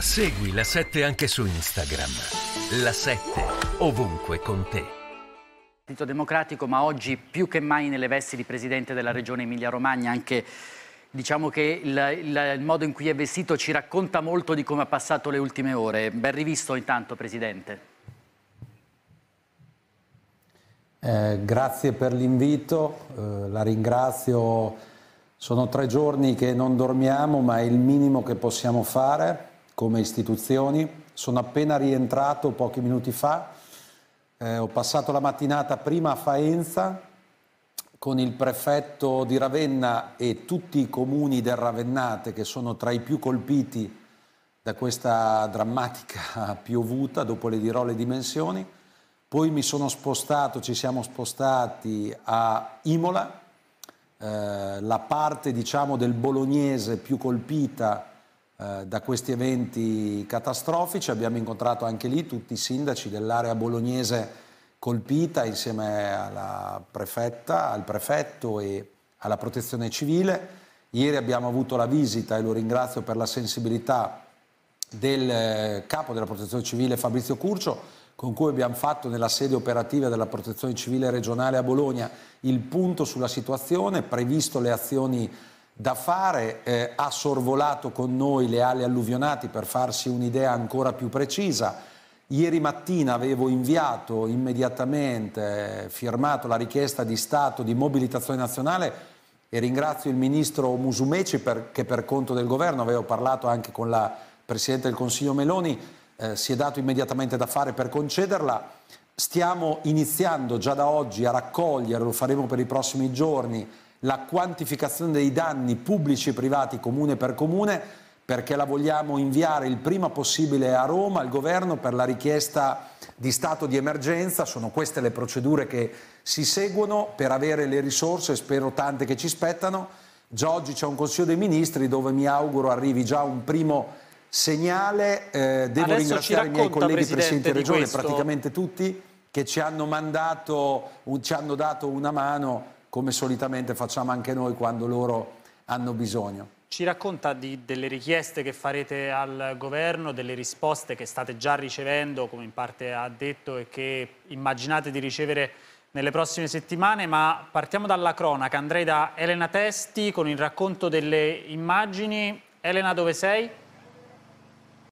Segui la 7 anche su Instagram. La 7 ovunque con te. Partito Democratico, ma oggi più che mai nelle vesti di presidente della regione Emilia-Romagna, anche Diciamo che il, il, il, modo in cui è vestito ci racconta molto di come ha passato le ultime ore. Ben rivisto intanto, Presidente. Eh, grazie per l'invito, eh, la ringrazio. Sono tre giorni che non dormiamo, ma è il minimo che possiamo fare come istituzioni. Sono appena rientrato pochi minuti fa, eh, ho passato la mattinata prima a Faenza con il prefetto di Ravenna e tutti i comuni del Ravennate che sono tra i più colpiti da questa drammatica piovuta, dopo le dirò le dimensioni. Poi mi sono spostato, ci siamo spostati a Imola, eh, la parte diciamo, del bolognese più colpita eh, da questi eventi catastrofici. Abbiamo incontrato anche lì tutti i sindaci dell'area bolognese colpita insieme alla prefetta, al prefetto e alla protezione civile. Ieri abbiamo avuto la visita e lo ringrazio per la sensibilità del eh, capo della protezione civile Fabrizio Curcio con cui abbiamo fatto nella sede operativa della protezione civile regionale a Bologna il punto sulla situazione, previsto le azioni da fare, eh, ha sorvolato con noi le ali alluvionati per farsi un'idea ancora più precisa. Ieri mattina avevo inviato immediatamente, eh, firmato la richiesta di Stato di mobilitazione nazionale e ringrazio il ministro Musumeci per, che per conto del governo, avevo parlato anche con la Presidente del Consiglio Meloni, eh, si è dato immediatamente da fare per concederla. Stiamo iniziando già da oggi a raccogliere, lo faremo per i prossimi giorni, la quantificazione dei danni pubblici e privati comune per comune perché la vogliamo inviare il prima possibile a Roma al governo per la richiesta di stato di emergenza, sono queste le procedure che si seguono per avere le risorse, spero tante che ci spettano. Già oggi c'è un Consiglio dei Ministri dove mi auguro arrivi già un primo segnale, eh, devo Adesso ringraziare racconta, i miei colleghi Presidente, Presidenti di Regione, questo... praticamente tutti, che ci hanno, mandato, ci hanno dato una mano come solitamente facciamo anche noi quando loro hanno bisogno. Ci racconta di, delle richieste che farete al governo, delle risposte che state già ricevendo, come in parte ha detto, e che immaginate di ricevere nelle prossime settimane, ma partiamo dalla cronaca. Andrei da Elena Testi con il racconto delle immagini. Elena, dove sei?